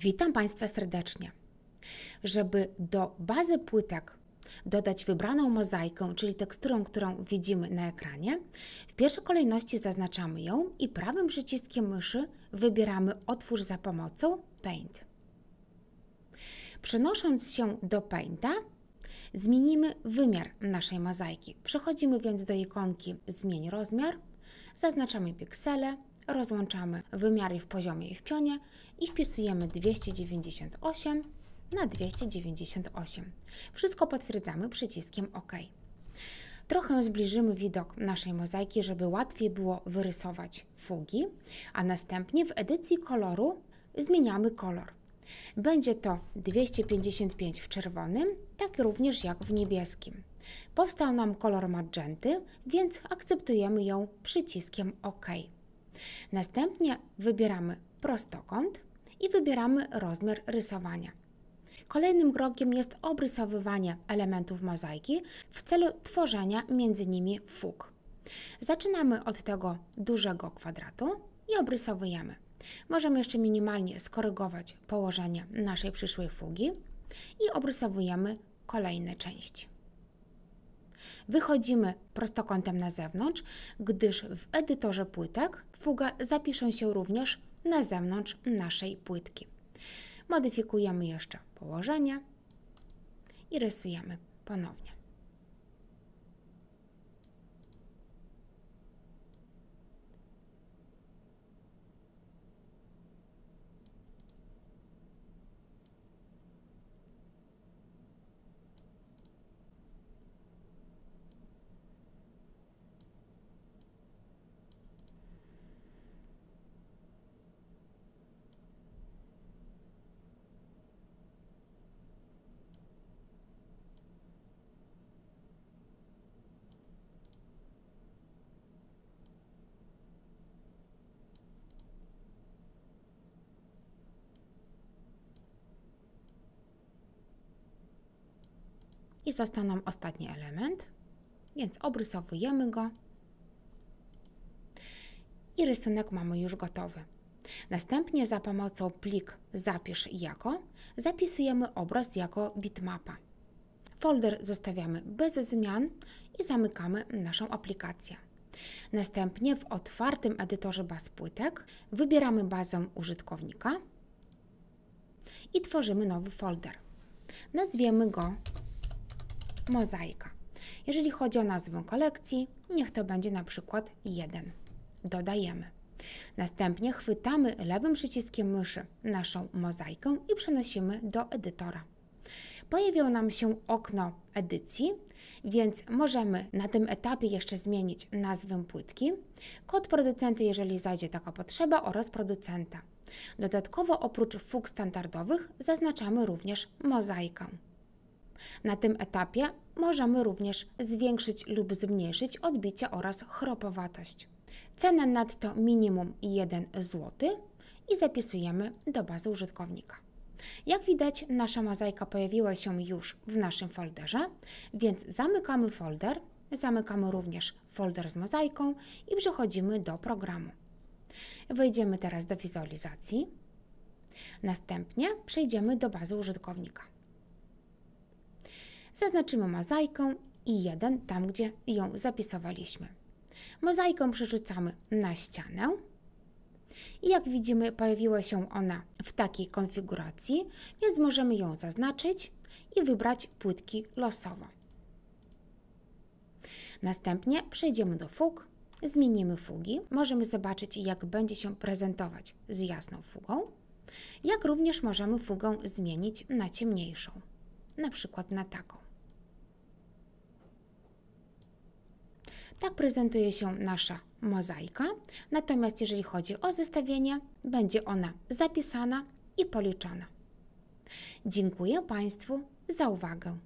Witam Państwa serdecznie. Żeby do bazy płytek dodać wybraną mozaikę, czyli teksturę, którą widzimy na ekranie, w pierwszej kolejności zaznaczamy ją i prawym przyciskiem myszy wybieramy otwórz za pomocą Paint. Przenosząc się do Painta, zmienimy wymiar naszej mozaiki. Przechodzimy więc do ikonki Zmień rozmiar, zaznaczamy piksele, rozłączamy wymiary w poziomie i w pionie i wpisujemy 298 na 298. Wszystko potwierdzamy przyciskiem OK. Trochę zbliżymy widok naszej mozaiki, żeby łatwiej było wyrysować fugi, a następnie w edycji koloru zmieniamy kolor. Będzie to 255 w czerwonym, tak również jak w niebieskim. Powstał nam kolor magenty, więc akceptujemy ją przyciskiem OK. Następnie wybieramy prostokąt i wybieramy rozmiar rysowania. Kolejnym krokiem jest obrysowywanie elementów mozaiki w celu tworzenia między nimi fug. Zaczynamy od tego dużego kwadratu i obrysowujemy. Możemy jeszcze minimalnie skorygować położenie naszej przyszłej fugi i obrysowujemy kolejne części. Wychodzimy prostokątem na zewnątrz, gdyż w edytorze płytek fuga zapisze się również na zewnątrz naszej płytki. Modyfikujemy jeszcze położenie i rysujemy ponownie. i został nam ostatni element, więc obrysowujemy go i rysunek mamy już gotowy. Następnie za pomocą plik zapisz jako zapisujemy obraz jako bitmapa. Folder zostawiamy bez zmian i zamykamy naszą aplikację. Następnie w otwartym edytorze baz płytek wybieramy bazę użytkownika i tworzymy nowy folder. Nazwiemy go mozaika. Jeżeli chodzi o nazwę kolekcji, niech to będzie na przykład 1. Dodajemy. Następnie chwytamy lewym przyciskiem myszy naszą mozaikę i przenosimy do edytora. Pojawiło nam się okno edycji, więc możemy na tym etapie jeszcze zmienić nazwę płytki, kod producenta, jeżeli zajdzie taka potrzeba, oraz producenta. Dodatkowo oprócz fug standardowych zaznaczamy również mozaikę. Na tym etapie możemy również zwiększyć lub zmniejszyć odbicie oraz chropowatość. Cenę nadto minimum 1 zł i zapisujemy do bazy użytkownika. Jak widać, nasza mozaika pojawiła się już w naszym folderze, więc zamykamy folder, zamykamy również folder z mozaiką i przechodzimy do programu. Wejdziemy teraz do wizualizacji. Następnie przejdziemy do bazy użytkownika. Zaznaczymy mozaiką i jeden tam, gdzie ją zapisywaliśmy. Mozaiką przerzucamy na ścianę. I jak widzimy, pojawiła się ona w takiej konfiguracji, więc możemy ją zaznaczyć i wybrać płytki losowo. Następnie przejdziemy do fug, zmienimy fugi. Możemy zobaczyć, jak będzie się prezentować z jasną fugą, jak również możemy fugę zmienić na ciemniejszą na przykład na taką. Tak prezentuje się nasza mozaika, natomiast jeżeli chodzi o zestawienie, będzie ona zapisana i policzona. Dziękuję Państwu za uwagę.